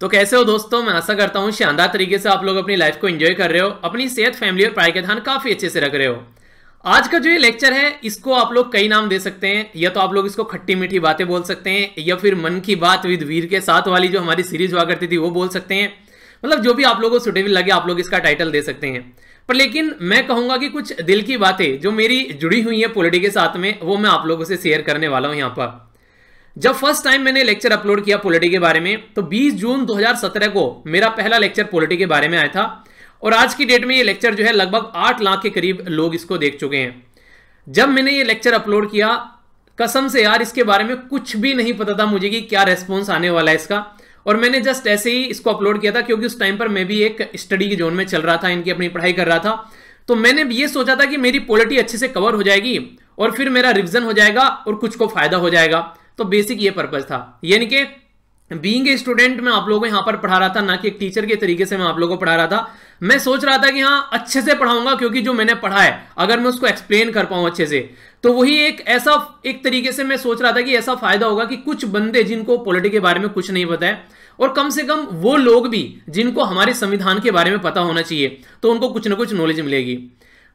तो कैसे हो दोस्तों मैं आशा करता हूँ शानदार तरीके से आप लोग अपनी लाइफ को एंजॉय कर रहे हो अपनी सेहत फैमिली और पढ़ाई के ध्यान काफ़ी अच्छे से रख रहे हो आज का जो ये लेक्चर है इसको आप लोग कई नाम दे सकते हैं या तो आप लोग इसको खट्टी मीठी बातें बोल सकते हैं या फिर मन की बात विद वीर के साथ वाली जो हमारी सीरीज हुआ करती थी वो बोल सकते हैं मतलब जो भी आप लोगों को सुटेबल लगे आप लोग इसका टाइटल दे सकते हैं पर लेकिन मैं कहूंगा कि कुछ दिल की बातें जो मेरी जुड़ी हुई है पोलिटी के साथ में वो मैं आप लोगों से शेयर करने वाला हूँ यहाँ पर जब फर्स्ट टाइम मैंने लेक्चर अपलोड किया पॉलिटी के बारे में तो 20 जून 2017 को मेरा पहला लेक्चर पॉलिटी के बारे में आया था और आज की डेट में ये लेक्चर जो है लगभग आठ लाख के करीब लोग इसको देख चुके हैं जब मैंने ये लेक्चर अपलोड किया कसम से यार इसके बारे में कुछ भी नहीं पता था मुझे कि क्या रेस्पॉन्स आने वाला है इसका और मैंने जस्ट ऐसे ही इसको अपलोड किया था क्योंकि उस टाइम पर मैं भी एक स्टडी के जोन में चल रहा था इनकी अपनी पढ़ाई कर रहा था तो मैंने ये सोचा था कि मेरी पॉलिटी अच्छे से कवर हो जाएगी और फिर मेरा रिविजन हो जाएगा और कुछ को फायदा हो जाएगा तो बेसिक ये पर्पज था यानी कि बींग ए स्टूडेंट में आप लोगों को यहां पर पढ़ा रहा था ना कि एक टीचर के तरीके से मैं आप लोगों को पढ़ा रहा था मैं सोच रहा था कि हाँ अच्छे से पढ़ाऊंगा क्योंकि जो मैंने पढ़ा है अगर मैं उसको एक्सप्लेन कर पाऊं अच्छे से तो वही एक ऐसा एक तरीके से मैं सोच रहा था कि ऐसा फायदा होगा कि कुछ बंदे जिनको पॉलिटी के बारे में कुछ नहीं पता है और कम से कम वो लोग भी जिनको हमारे संविधान के बारे में पता होना चाहिए तो उनको कुछ ना कुछ नॉलेज मिलेगी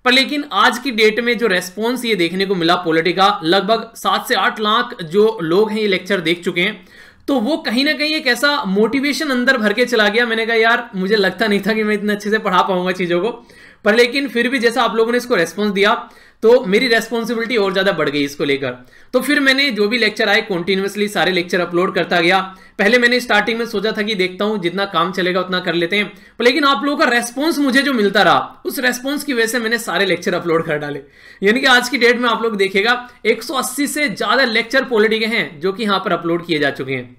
पर लेकिन आज की डेट में जो रेस्पॉन्स ये देखने को मिला पोलिटिका लगभग सात से आठ लाख जो लोग हैं ये लेक्चर देख चुके हैं तो वो कहीं ना कहीं एक ऐसा मोटिवेशन अंदर भर के चला गया मैंने कहा यार मुझे लगता नहीं था कि मैं इतने अच्छे से पढ़ा पाऊंगा चीज़ों को पर लेकिन फिर भी जैसा आप लोगों ने इसको रेस्पॉन्स दिया तो मेरी रेस्पॉन्सिबिलिटी और ज़्यादा बढ़ गई इसको लेकर तो फिर मैंने जो भी लेक्चर आए कॉन्टिन्यूसली सारे लेक्चर अपलोड करता गया पहले मैंने स्टार्टिंग में सोचा था कि देखता हूं जितना काम चलेगा उतना कर लेते हैं पर लेकिन आप लोगों का रेस्पॉन्स मुझे जो मिलता रहा उस रेस्पॉन्स की वजह से मैंने सारे लेक्चर अपलोड कर डाले यानी कि आज की डेट में आप लोग देखेगा एक से ज़्यादा लेक्चर पॉलिटी के हैं जो कि यहां पर अपलोड किए जा चुके हैं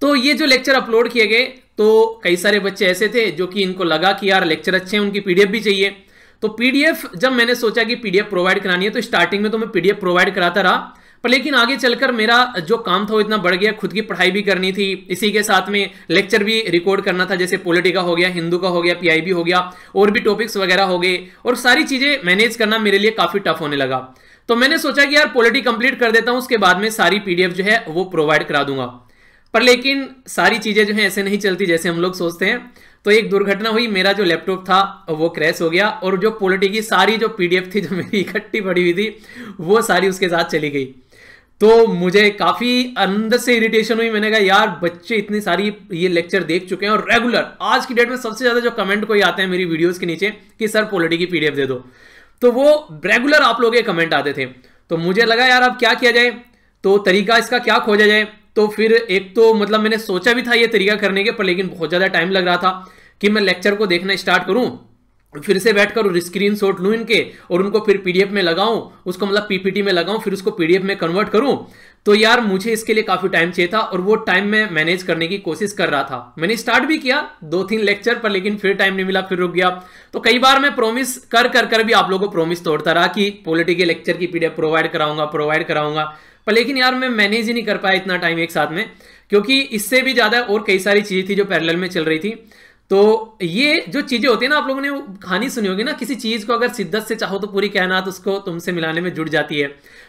तो ये जो लेक्चर अपलोड किए गए तो कई सारे बच्चे ऐसे थे जो कि इनको लगा कि यार लेक्चर अच्छे हैं उनकी पीडीएफ भी चाहिए तो पीडीएफ जब मैंने सोचा कि पीडीएफ प्रोवाइड करानी है तो स्टार्टिंग में तो मैं पीडीएफ प्रोवाइड कराता रहा पर लेकिन आगे चलकर मेरा जो काम था वो इतना बढ़ गया खुद की पढ़ाई भी करनी थी इसी के साथ में लेक्चर भी रिकॉर्ड करना था जैसे का हो गया हिंदू का हो गया पीआईबी हो गया और भी टॉपिक्स वगैरह हो गए और सारी चीज़ें मैनेज करना मेरे लिए काफ़ी टफ होने लगा तो मैंने सोचा कि यार पोलिटी कंप्लीट कर देता हूँ उसके बाद में सारी पीडीएफ जो है वो प्रोवाइड करा दूंगा पर लेकिन सारी चीज़ें जो है ऐसे नहीं चलती जैसे हम लोग सोचते हैं तो एक दुर्घटना हुई मेरा जो लैपटॉप था वो क्रैश हो गया और जो पोलिटी की सारी जो पीडीएफ थी जो मेरी इकट्ठी पड़ी हुई थी वो सारी उसके साथ चली गई तो मुझे काफ़ी अंदर से इरिटेशन हुई मैंने कहा यार बच्चे इतनी सारी ये लेक्चर देख चुके हैं और रेगुलर आज की डेट में सबसे ज़्यादा जो कमेंट कोई आते हैं मेरी वीडियोज के नीचे कि सर पोलिटी की पीडीएफ दे दो तो वो रेगुलर आप लोग के कमेंट आते थे तो मुझे लगा यार अब क्या किया जाए तो तरीका इसका क्या खोजा जाए तो फिर एक तो मतलब मैंने सोचा भी था ये तरीका करने के पर लेकिन बहुत ज़्यादा टाइम लग रहा था कि मैं लेक्चर को देखना स्टार्ट करूँ फिर से बैठकर स्क्रीन शॉट लूँ इनके और उनको फिर पीडीएफ में लगाऊं उसको मतलब पीपीटी में लगाऊं फिर उसको पीडीएफ में कन्वर्ट करूं तो यार मुझे इसके लिए काफ़ी टाइम चाहिए था और वो टाइम मैं मैनेज करने की कोशिश कर रहा था मैंने स्टार्ट भी किया दो तीन लेक्चर पर लेकिन फिर टाइम नहीं मिला फिर रुक गया तो कई बार मैं प्रोमिस कर कर कर भी आप लोगों को प्रोमिस तोड़ता रहा कि पोलिटिकल लेक्चर की पीडीएफ प्रोवाइड कराऊंगा प्रोवाइड कराऊंगा पर लेकिन यार मैं मैनेज ही नहीं कर पाया इतना टाइम एक साथ में क्योंकि इससे भी ज़्यादा और कई सारी चीज़ें थी जो पैरेलल में चल रही थी तो ये जो चीज़ें होती है ना आप लोगों ने कहानी सुनी होगी ना किसी चीज़ को अगर शिद्दत से चाहो तो पूरी तो उसको तुमसे मिलाने में जुड़ जाती है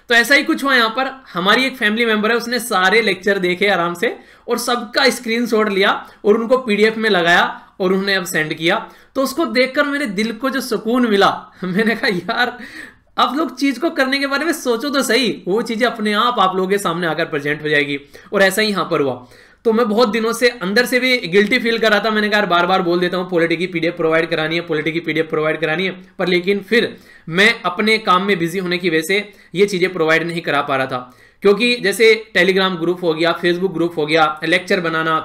तो ऐसा ही कुछ हुआ यहाँ पर हमारी एक फैमिली मेंबर है उसने सारे लेक्चर देखे आराम से और सबका शॉट लिया और उनको पीडीएफ में लगाया और उन्होंने अब सेंड किया तो उसको देखकर मेरे दिल को जो सुकून मिला मैंने कहा यार आप लोग चीज को करने के बारे में सोचो तो सही वो चीजें अपने आप आप लोगों के सामने आकर प्रेजेंट हो जाएगी और ऐसा ही यहाँ पर हुआ तो मैं बहुत दिनों से अंदर से भी गिल्टी फील कर रहा था मैंने कहा बार बार बोल देता हूँ पोलिटी की पीडीएफ प्रोवाइड करानी है पोलिटी की पीडीएफ प्रोवाइड करानी है पर लेकिन फिर मैं अपने काम में बिजी होने की वजह से ये चीज़ें प्रोवाइड नहीं करा पा रहा था क्योंकि जैसे टेलीग्राम ग्रुप हो गया फेसबुक ग्रुप हो गया लेक्चर बनाना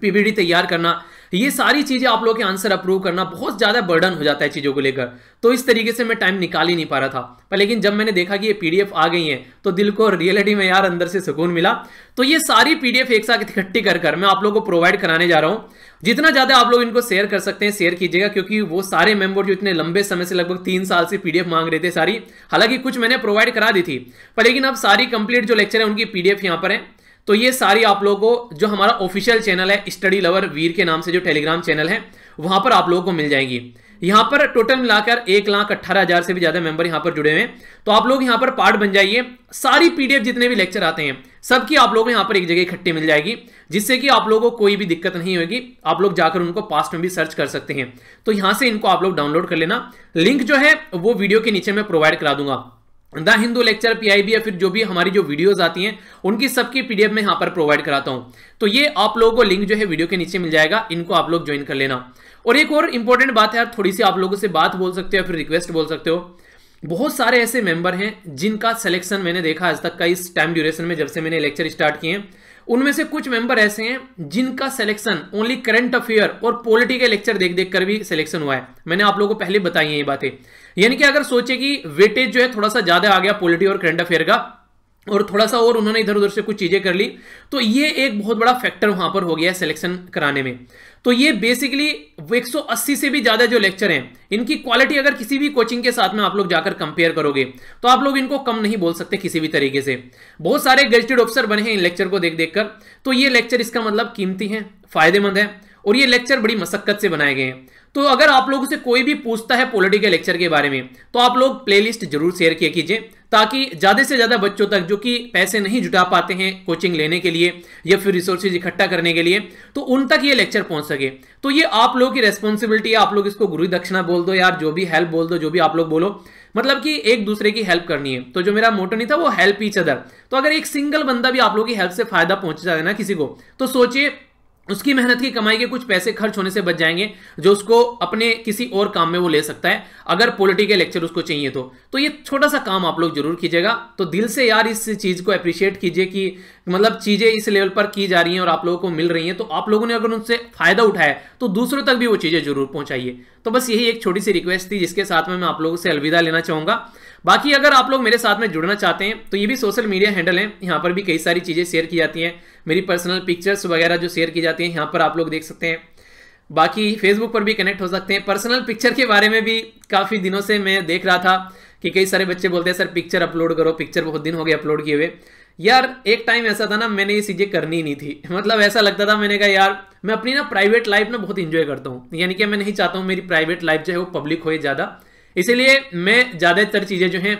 पीपीडी तैयार करना ये सारी चीज़ें आप लोगों के आंसर अप्रूव करना बहुत ज़्यादा बर्डन हो जाता है चीज़ों को लेकर तो इस तरीके से मैं टाइम निकाल ही नहीं पा रहा था पर लेकिन जब मैंने देखा कि ये पीडीएफ आ गई है तो दिल को रियलिटी में यार अंदर से सुकून मिला तो ये सारी पीडीएफ एक साथ इकट्ठी कर कर मैं आप लोग को प्रोवाइड कराने जा रहा हूं जितना ज़्यादा आप लोग इनको शेयर कर सकते हैं शेयर कीजिएगा क्योंकि वो सारे मेंबर जो इतने लंबे समय से लगभग तीन साल से पीडीएफ मांग रहे थे सारी हालांकि कुछ मैंने प्रोवाइड करा दी थी पर लेकिन अब सारी कंप्लीट जो लेक्चर है उनकी पीडीएफ यहाँ पर है तो ये सारी आप लोगों को जो हमारा ऑफिशियल चैनल है स्टडी लवर वीर के नाम से जो टेलीग्राम चैनल है वहां पर आप लोगों को मिल जाएंगी यहां पर टोटल मिलाकर एक लाख अट्ठारह हजार से भी ज्यादा मेंबर यहां पर जुड़े हुए हैं तो आप लोग यहां पर पार्ट बन जाइए सारी पीडीएफ जितने भी लेक्चर आते हैं सबकी आप लोगों को यहां पर एक जगह इकट्ठी मिल जाएगी जिससे कि आप लोगों को कोई भी दिक्कत नहीं होगी आप लोग जाकर उनको पास्ट में भी सर्च कर सकते हैं तो यहां से इनको आप लोग डाउनलोड कर लेना लिंक जो है वो वीडियो के नीचे मैं प्रोवाइड करा दूंगा द हिंदू लेक्चर पीआईबी या फिर जो भी हमारी जो वीडियोस आती हैं उनकी सबकी पीडीएफ में यहाँ पर प्रोवाइड कराता हूँ तो ये आप लोगों को लिंक जो है वीडियो के नीचे मिल जाएगा इनको आप लोग ज्वाइन कर लेना और एक और इंपॉर्टेंट बात है आप थोड़ी सी आप लोगों से बात बोल सकते हो या फिर रिक्वेस्ट बोल सकते हो बहुत सारे ऐसे मेंबर हैं जिनका सिलेक्शन मैंने देखा आज तक का इस टाइम ड्यूरेशन में जब से मैंने लेक्चर स्टार्ट किए हैं उनमें से कुछ मेंबर ऐसे हैं जिनका सिलेक्शन ओनली करंट अफेयर और पॉलिटी के लेक्चर देख देख कर भी सिलेक्शन हुआ है मैंने आप लोगों को पहले बताई है ये बातें यानी कि अगर सोचे कि वेटेज जो है थोड़ा सा ज्यादा आ गया पॉलिटी और करंट अफेयर का और थोड़ा सा और उन्होंने इधर उधर से कुछ चीज़ें कर ली तो ये एक बहुत बड़ा फैक्टर वहाँ पर हो गया है सिलेक्शन कराने में तो ये बेसिकली 180 से भी ज़्यादा जो लेक्चर हैं इनकी क्वालिटी अगर किसी भी कोचिंग के साथ में आप लोग जाकर कंपेयर करोगे तो आप लोग इनको कम नहीं बोल सकते किसी भी तरीके से बहुत सारे गजटेड ऑफिसर बने हैं इन लेक्चर को देख देख कर तो ये लेक्चर इसका मतलब कीमती है फायदेमंद है और ये लेक्चर बड़ी मशक्कत से बनाए गए हैं तो अगर आप लोगों से कोई भी पूछता है पॉलिटी के लेक्चर के बारे में तो आप लोग प्लेलिस्ट जरूर शेयर किया कीजिए ताकि ज़्यादा से ज़्यादा बच्चों तक जो कि पैसे नहीं जुटा पाते हैं कोचिंग लेने के लिए या फिर रिसोर्सेज इकट्ठा करने के लिए तो उन तक ये लेक्चर पहुंच सके तो ये आप लोगों की रेस्पॉन्सिबिलिटी है आप लोग इसको गुरु दक्षिणा बोल दो यार जो भी हेल्प बोल दो जो भी आप लोग बोलो मतलब कि एक दूसरे की हेल्प करनी है तो जो मेरा मोटो नहीं था वो हेल्प ईच अदर तो अगर एक सिंगल बंदा भी आप लोगों की हेल्प से फायदा पहुंच जाए ना किसी को तो सोचिए उसकी मेहनत की कमाई के कुछ पैसे खर्च होने से बच जाएंगे जो उसको अपने किसी और काम में वो ले सकता है अगर पोलिटिकल के लेक्चर उसको चाहिए तो तो ये छोटा सा काम आप लोग जरूर कीजिएगा तो दिल से यार इस चीज़ को अप्रिशिएट कीजिए कि मतलब चीज़ें इस लेवल पर की जा रही हैं और आप लोगों को मिल रही हैं तो आप लोगों ने अगर उनसे फ़ायदा उठाया तो दूसरों तक भी वो चीज़ें जरूर पहुँचाइए तो बस यही एक छोटी सी रिक्वेस्ट थी जिसके साथ में मैं आप लोगों से अलविदा लेना चाहूँगा बाकी अगर आप लोग मेरे साथ में जुड़ना चाहते हैं तो ये भी सोशल मीडिया हैंडल है यहाँ पर भी कई सारी चीज़ें शेयर की जाती हैं मेरी पर्सनल पिक्चर्स वगैरह जो शेयर की जाती हैं यहाँ पर आप लोग देख सकते हैं बाकी फेसबुक पर भी कनेक्ट हो सकते हैं पर्सनल पिक्चर के बारे में भी काफ़ी दिनों से मैं देख रहा था कि कई सारे बच्चे बोलते हैं सर पिक्चर अपलोड करो पिक्चर बहुत दिन हो गए अपलोड किए हुए यार एक टाइम ऐसा था ना मैंने ये चीज़ें करनी नहीं थी मतलब ऐसा लगता था मैंने कहा यार मैं अपनी ना प्राइवेट लाइफ ना बहुत इंजॉय करता हूँ यानी कि मैं नहीं चाहता हूँ मेरी प्राइवेट लाइफ जो है वो पब्लिक हो ज़्यादा इसीलिए मैं ज़्यादातर चीज़ें जो हैं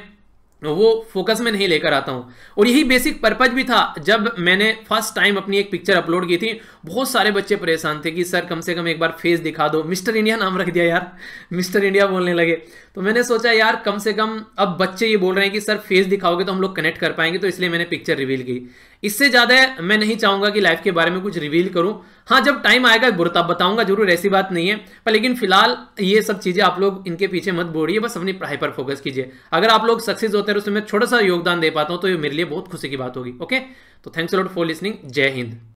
वो फोकस में नहीं लेकर आता हूं और यही बेसिक पर्पज भी था जब मैंने फर्स्ट टाइम अपनी एक पिक्चर अपलोड की थी बहुत सारे बच्चे परेशान थे कि सर कम से कम एक बार फेस दिखा दो मिस्टर इंडिया नाम रख दिया यार मिस्टर इंडिया बोलने लगे तो मैंने सोचा यार कम से कम अब बच्चे ये बोल रहे हैं कि सर फेस दिखाओगे तो हम लोग कनेक्ट कर पाएंगे तो इसलिए मैंने पिक्चर रिवील की इससे ज़्यादा मैं नहीं चाहूंगा कि लाइफ के बारे में कुछ रिवील करूं हाँ जब टाइम आएगा बुरता बताऊंगा जरूर ऐसी बात नहीं है पर लेकिन फिलहाल ये सब चीज़ें आप लोग इनके पीछे मत बोड़िए बस अपनी पढ़ाई पर फोकस कीजिए अगर आप लोग सक्सेस होते हैं उसमें छोटा सा योगदान दे पाता हूं तो ये मेरे लिए बहुत खुशी की बात होगी ओके तो थैंक्स लॉट फॉर लिसनिंग जय हिंद